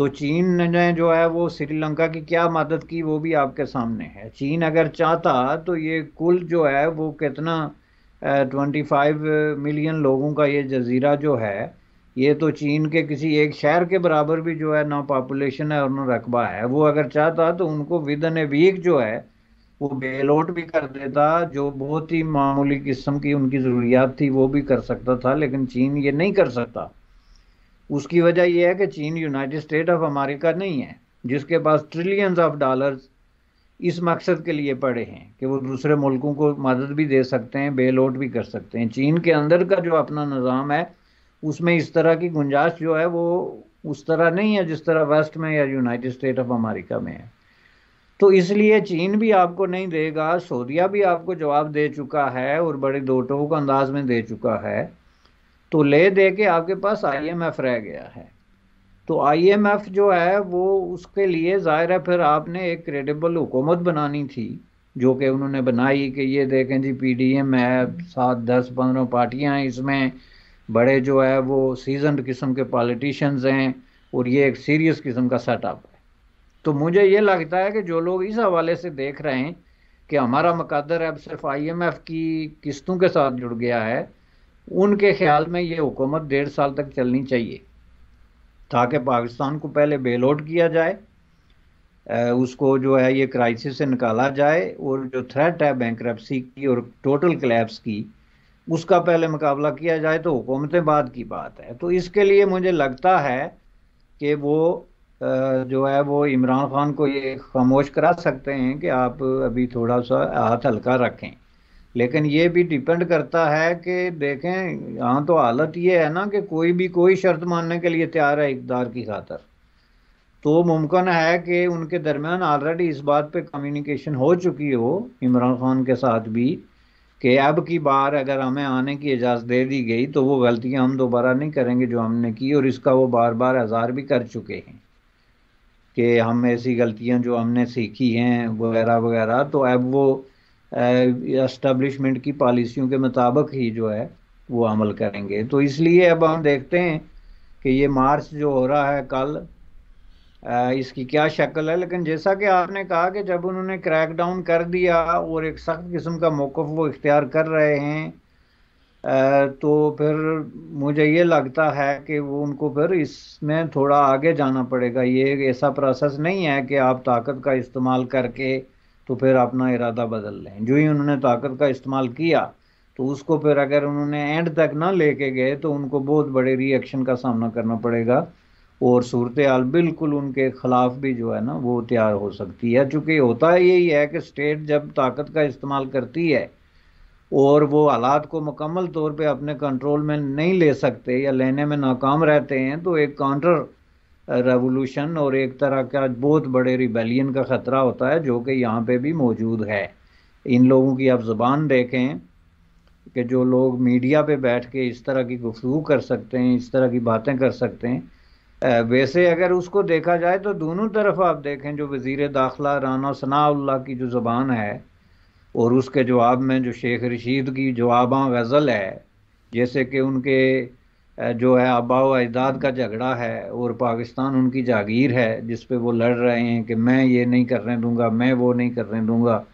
तो चीन ने जो है वो श्रीलंका की क्या मदद की वो भी आपके सामने है चीन अगर चाहता तो ये कुल जो है वो कितना ट्वेंटी फाइव मिलियन लोगों का ये जजीरा जो है ये तो चीन के किसी एक शहर के बराबर भी जो है ना पॉपुलेशन है और ना रकबा है वो अगर चाहता तो उनको विद इन ए वीक जो है वो बेलोट भी कर देता जो बहुत ही मामूली किस्म की उनकी ज़रूरियात थी वो भी कर सकता था लेकिन चीन ये नहीं कर सकता उसकी वजह यह है कि चीन यूनाइटेड स्टेट ऑफ अमेरिका नहीं है जिसके पास ट्रिलियंस ऑफ डॉलर्स इस मकसद के लिए पड़े हैं कि वो दूसरे मुल्कों को मदद भी दे सकते हैं बेल आउट भी कर सकते हैं चीन के अंदर का जो अपना निज़ाम है उसमें इस तरह की गुंजाइश जो है वो उस तरह नहीं है जिस तरह वेस्ट में या यूनाइटेड स्टेट ऑफ अमेरिका में है तो इसलिए चीन भी आपको नहीं देगा सऊदिया भी आपको जवाब दे चुका है और बड़े दो टोक अंदाज में दे चुका है तो ले दे के आपके पास आईएमएफ रह गया है तो आईएमएफ जो है वो उसके लिए ज़ाहिर है फिर आपने एक क्रेडिबल हुकूमत बनानी थी जो कि उन्होंने बनाई कि ये देखें जी पीडीएम है सात दस पंद्रह पार्टियां हैं इसमें बड़े जो है वो सीजन किस्म के पॉलिटिशियंस हैं और ये एक सीरियस किस्म का सेटअप है तो मुझे ये लगता है कि जो लोग इस हवाले से देख रहे हैं कि हमारा मकदर अब सिर्फ आईएमएफ की किस्तों के साथ जुड़ गया है उनके ख्याल में ये हुकूमत डेढ़ साल तक चलनी चाहिए ताकि पाकिस्तान को पहले बेल आउट किया जाए उसको जो है ये क्राइसिस से निकाला जाए और जो थ्रेट है बैंक की और टोटल क्लैप्स की उसका पहले मुकाबला किया जाए तो हुकूमतें बाद की बात है तो इसके लिए मुझे लगता है कि वो जो है वो इमरान खान को ये खामोश करा सकते हैं कि आप अभी थोड़ा सा हाथ हल्का रखें लेकिन ये भी डिपेंड करता है कि देखें यहाँ तो हालत ये है ना कि कोई भी कोई शर्त मानने के लिए तैयार है इकदार की खातर तो मुमकिन है कि उनके दरमियान ऑलरेडी इस बात पे कम्युनिकेशन हो चुकी हो इमरान खान के साथ भी कि अब की बार अगर हमें आने की इजाज़त दे दी गई तो वो गलतियाँ हम दोबारा नहीं करेंगे जो हमने की और इसका वो बार बार आज़ार भी कर चुके हैं कि हम ऐसी गलतियाँ जो हमने सीखी हैं वगैरह वगैरह तो अब वो इस्टबलिशमेंट की पॉलिसियों के मुताबिक ही जो है वो अमल करेंगे तो इसलिए अब हम देखते हैं कि ये मार्च जो हो रहा है कल इसकी क्या शक्ल है लेकिन जैसा कि आपने कहा कि जब उन्होंने क्रैक डाउन कर दिया और एक सख्त किस्म का मौक़ वो इख्तियार कर रहे हैं तो फिर मुझे ये लगता है कि वो उनको फिर इसमें थोड़ा आगे जाना पड़ेगा ये ऐसा प्रोसेस नहीं है कि आप ताकत का इस्तेमाल करके तो फिर अपना इरादा बदल लें जो ही उन्होंने ताकत का इस्तेमाल किया तो उसको फिर अगर उन्होंने एंड तक ना लेके गए तो उनको बहुत बड़े रिएक्शन का सामना करना पड़ेगा और सूरत हाल बिल्कुल उनके ख़िलाफ़ भी जो है ना वो तैयार हो सकती है चूँकि होता यही है कि स्टेट जब ताकत का इस्तेमाल करती है और वो हालात को मुकम्मल तौर पे अपने कंट्रोल में नहीं ले सकते या लेने में नाकाम रहते हैं तो एक काउंटर रेवोल्यूशन और एक तरह का बहुत बड़े रिबेलियन का ख़तरा होता है जो कि यहाँ पे भी मौजूद है इन लोगों की आप ज़बान देखें कि जो लोग मीडिया पे बैठ के इस तरह की गुफ्तू कर सकते हैं इस तरह की बातें कर सकते हैं वैसे अगर उसको देखा जाए तो दोनों तरफ आप देखें जो वज़ी दाखिला राना सना की जो ज़बान है और उसके जवाब में जो शेख रशीद की जवाबा गज़ल है जैसे कि उनके जो है आबा अजदाद का झगड़ा है और पाकिस्तान उनकी जागीर है जिस पे वो लड़ रहे हैं कि मैं ये नहीं करने दूंगा मैं वो नहीं करने दूंगा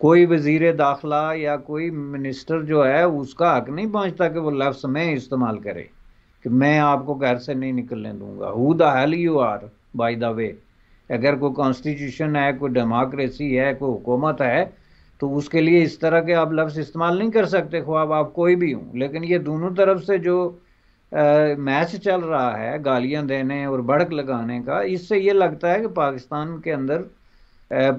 कोई वजीर दाखिला या कोई मिनिस्टर जो है उसका हक नहीं पहुँचता कि वो लफ्स में इस्तेमाल करे कि मैं आपको घर से नहीं निकलने दूंगा who the hell you are by the way अगर कोई कॉन्स्टिट्यूशन है कोई डेमोक्रेसी है कोई हुकूमत है तो उसके लिए इस तरह के आप लफ्ज़ इस्तेमाल नहीं कर सकते ख्वाब आप कोई भी हूँ लेकिन ये दोनों तरफ से जो मैच चल रहा है गालियां देने और भड़क लगाने का इससे ये लगता है कि पाकिस्तान के अंदर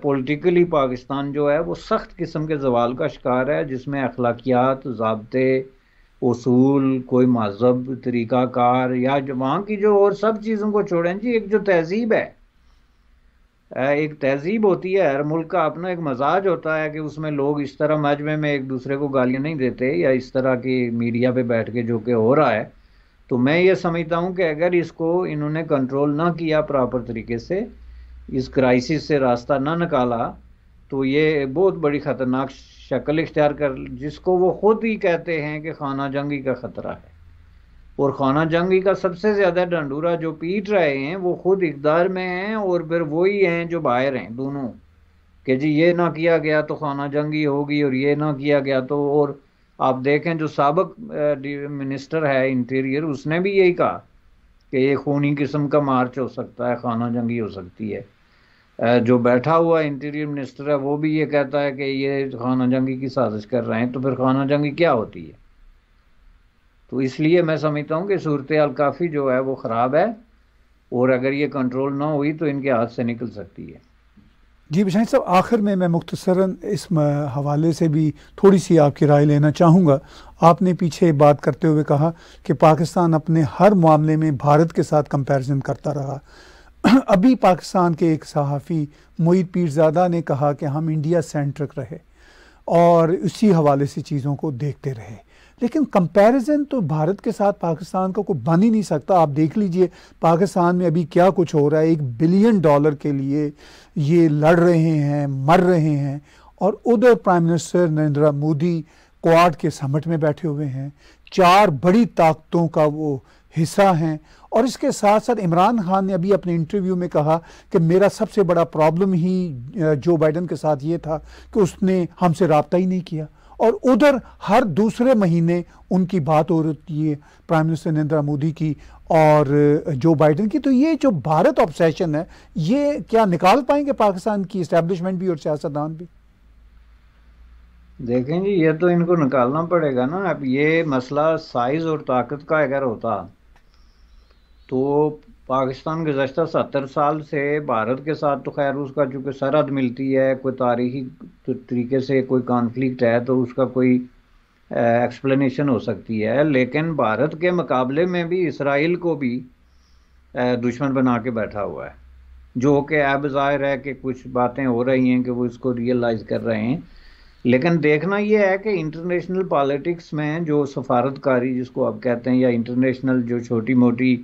पॉलिटिकली पाकिस्तान जो है वो सख्त किस्म के जवाल का शिकार है जिसमें अखलाकियात जबते असूल कोई मजहब तरीक़ाकार या वहाँ की जो और सब चीज़ों को छोड़ें जी एक जो तहजीब है एक तहजीब होती है हर मुल्क का अपना एक मजाज होता है कि उसमें लोग इस तरह मजमे में एक दूसरे को गालियाँ नहीं देते या इस तरह की मीडिया पे बैठ के जो कि हो रहा है तो मैं ये समझता हूँ कि अगर इसको इन्होंने कंट्रोल ना किया प्रॉपर तरीके से इस क्राइसिस से रास्ता ना निकाला तो ये बहुत बड़ी ख़तरनाक शक्ल इख्तियार कर जिसको वो खुद ही कहते हैं कि खाना जंगी का ख़तरा है और खाना जंगी का सबसे ज़्यादा डंडूरा जो पीट रहे हैं वो खुद इकदार में हैं और फिर वही हैं जो बाहर हैं दोनों कि जी ये ना किया गया तो खाना जंगी होगी और ये ना किया गया तो और आप देखें जो सबक मिनिस्टर है इंटीरियर उसने भी यही कहा कि ये खूनी किस्म का मार्च हो सकता है खाना जंगी हो सकती है जो बैठा हुआ इंटीरियर मिनिस्टर है वो भी ये कहता है कि ये खाना जंगी की साजिश कर रहे हैं तो फिर खाना जंगी क्या होती है तो इसलिए मैं समझता हूँ कि सूरत हाल काफ़ी जो है वो ख़राब है और अगर ये कंट्रोल ना हुई तो इनके हाथ से निकल सकती है जी बिशाही साहब आखिर में मैं मुख्तसरा इस हवाले से भी थोड़ी सी आपकी राय लेना चाहूँगा आपने पीछे बात करते हुए कहा कि पाकिस्तान अपने हर मामले में भारत के साथ कंपेरिजन करता रहा (clears throat) अभी पाकिस्तान के एक सहाफ़ी मोईद पीरजादा ने कहा कि हम इंडिया सेंट्रिक रहे और इसी हवाले से चीज़ों को देखते रहे लेकिन कंपैरिजन तो भारत के साथ पाकिस्तान का कोई बन ही नहीं सकता आप देख लीजिए पाकिस्तान में अभी क्या कुछ हो रहा है एक बिलियन डॉलर के लिए ये लड़ रहे हैं मर रहे हैं और उधर prime minister Narendra Modi Quad के समट में बैठे हुए हैं चार बड़ी ताकतों का वो हिस्सा हैं और इसके साथ साथ इमरान खान ने अभी अपने इंटरव्यू में कहा कि मेरा सबसे बड़ा प्रॉब्लम ही जो बाइडन के साथ ये था कि उसने हमसे रबता ही नहीं किया और उधर हर दूसरे महीने उनकी बात हो रही है प्राइम मिनिस्टर नरेंद्र मोदी की और जो बाइडन की तो ये जो भारत ऑब्सेशन है ये क्या निकाल पाएंगे पाकिस्तान की इस्टेब्लिशमेंट भी और सियासतदान भी देखें जी ये तो इनको निकालना पड़ेगा ना अब ये मसला साइज और ताकत का अगर होता तो पाकिस्तान गुजशत सत्तर साल से भारत के साथ तो खैर उसका चूँकि सरहद मिलती है कोई तारीखी तरीके से कोई कॉन्फ्लिक्ट है तो उसका कोई एक्सप्लेनेशन हो सकती है लेकिन भारत के मुकाबले में भी इसराइल को भी दुश्मन बना के बैठा हुआ है जो कि अब जाहिर है कि कुछ बातें हो रही हैं कि वो इसको रियलाइज़ कर रहे हैं लेकिन देखना ये है कि इंटरनेशनल पॉलिटिक्स में जो सफारतकारी जिसको आप कहते हैं या इंटरनेशनल जो छोटी मोटी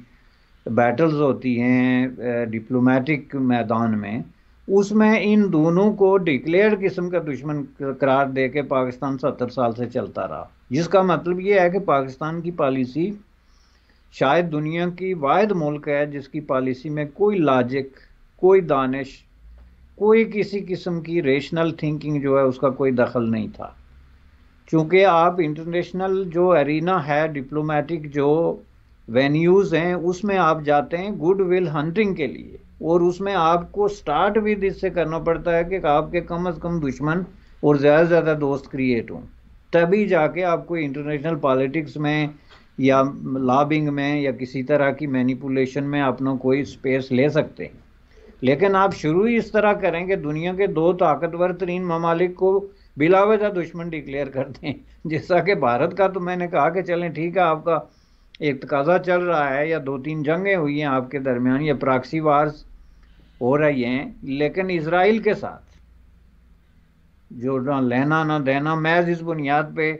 बैटल्स होती हैं डिप्लोमेटिक मैदान में उसमें इन दोनों को डिक्लेयर किस्म का दुश्मन करार दे के पाकिस्तान सत्तर साल से चलता रहा जिसका मतलब ये है कि पाकिस्तान की पॉलिसी शायद दुनिया की वाद मुल्क है जिसकी पॉलिसी में कोई लॉजिक कोई दानिश कोई किसी किस्म की रेशनल थिंकिंग जो है उसका कोई दखल नहीं था क्योंकि आप इंटरनेशनल जो एरिना है डिप्लोमेटिक जो वेन्यूज़ हैं उसमें आप जाते हैं गुड विल हंटिंग के लिए और उसमें आपको स्टार्ट भी इससे करना पड़ता है कि आपके कम अज़ कम दुश्मन और ज़्यादा से ज़्यादा दोस्त क्रिएट हों तभी जाके आपको इंटरनेशनल पॉलिटिक्स में या लॉबिंग में या किसी तरह की मैनिपुलेशन में अपना कोई स्पेस ले सकते हैं लेकिन आप शुरू ही इस तरह करें कि दुनिया के दो ताकतवर तरीन ममालिक को बिलावजा दुश्मन डिक्लेयर कर दें जैसा कि भारत का तो मैंने कहा कि चलें ठीक है आपका एक तकाजा चल रहा है या दो तीन जंगें हुई हैं आपके दरमियान या प्राक्सी वार्स हो रही हैं लेकिन इसराइल के साथ जो ना लेना ना देना महज इस बुनियाद पे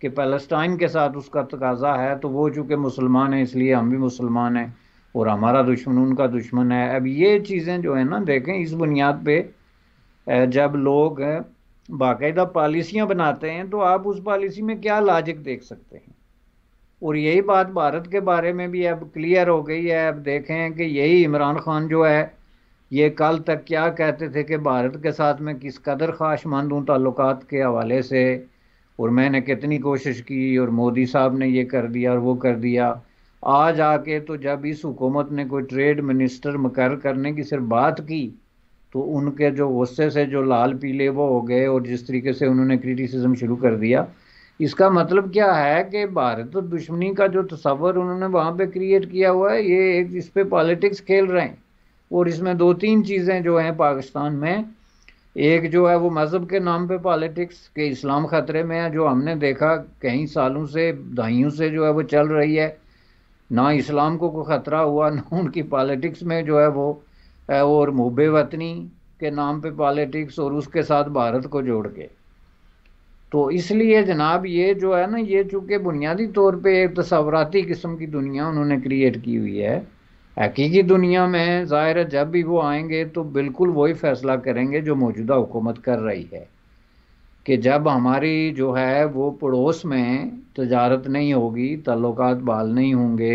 कि पैलेस्टाइन के साथ उसका तकाजा है तो वो चूँकि मुसलमान है इसलिए हम भी मुसलमान हैं और हमारा दुश्मन उनका दुश्मन है अब ये चीज़ें जो है ना देखें इस बुनियाद पे जब लोग बाकायदा पॉलिसियाँ बनाते हैं तो आप उस पॉलिसी में क्या लॉजिक देख सकते हैं और यही बात भारत के बारे में भी अब क्लियर हो गई है अब देखें कि यही इमरान खान जो है ये कल तक क्या कहते थे कि भारत के साथ मैं किस कदर ख्वाहिशमंद हूँ ताल्लुक के हवाले से और मैंने कितनी कोशिश की और मोदी साहब ने ये कर दिया और वो कर दिया आज आके तो जब इस हुकूमत ने कोई ट्रेड मिनिस्टर मुकर करने की सिर्फ बात की तो उनके जो गुस्से से जो लाल पीले वो हो गए और जिस तरीके से उन्होंने क्रिटिसिज्म शुरू कर दिया इसका मतलब क्या है कि भारत तो दुश्मनी का जो तस्वर उन्होंने वहाँ पे क्रिएट किया हुआ है ये एक इस पर पॉलिटिक्स खेल रहे हैं और इसमें दो तीन चीज़ें जो हैं पाकिस्तान में एक जो है वो मज़हब के नाम पे पॉलिटिक्स के इस्लाम ख़तरे में है जो हमने देखा कई सालों से दहाइयों से जो है वो चल रही है ना इस्लाम को कोई ख़तरा हुआ ना उनकी पॉलिटिक्स में जो है वो और मुहब वतनी के नाम पे पॉलिटिक्स और उसके साथ भारत को जोड़ के तो इसलिए जनाब ये जो है ना ये चूँकि बुनियादी तौर पर एक तस्वराती किस्म की दुनिया उन्होंने क्रिएट की हुई है हकीकी दुनिया में ज़ाहिर है जब भी वो आएंगे तो बिल्कुल वही फैसला करेंगे जो मौजूदा हुकूमत कर रही है कि जब हमारी जो है वो पड़ोस में तजारत नहीं होगी तल्लक बहाल नहीं होंगे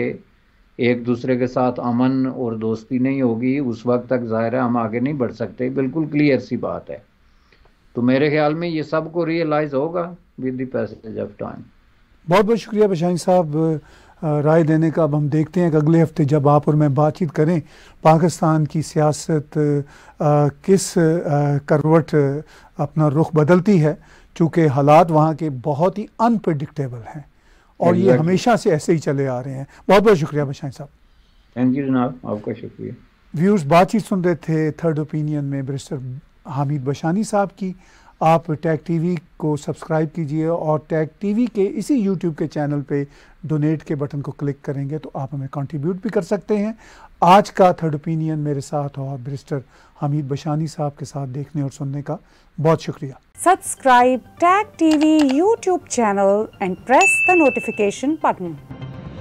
एक दूसरे के साथ अमन और दोस्ती नहीं होगी उस वक्त तक ज़ाहिर है हम आगे नहीं बढ़ सकते बिल्कुल क्लियर सी बात है तो मेरे ख्याल में ये सबको रियलाइज़ होगा with the passage of time बहुत बहुत शुक्रिया बशाइन साहब राय देने का अब हम देखते हैं कि अगले हफ्ते जब आप और मैं बातचीत करें पाकिस्तान की सियासत किस करवट अपना रुख बदलती है चूँकि हालात वहाँ के बहुत ही अनप्रडिक्टेबल हैं और ये हमेशा से ऐसे ही चले आ रहे हैं बहुत बहुत शुक्रिया बशाई साहब थैंक यू जनाब आपका शुक्रिया व्यूज़ बातचीत सुन रहे थे थर्ड ओपिनियन में ब्रिस्टर हामिद बशानी साहब की आप टैग टीवी को सब्सक्राइब कीजिए और टैग टीवी के इसी यूट्यूब के चैनल पे डोनेट के बटन को क्लिक करेंगे तो आप हमें कंट्रीब्यूट भी कर सकते हैं आज का थर्ड ओपिनियन मेरे साथ और ब्रिस्टर हमीद बशानी साहब के साथ देखने और सुनने का बहुत शुक्रिया subscribe Tag TV YouTube channel and press the notification button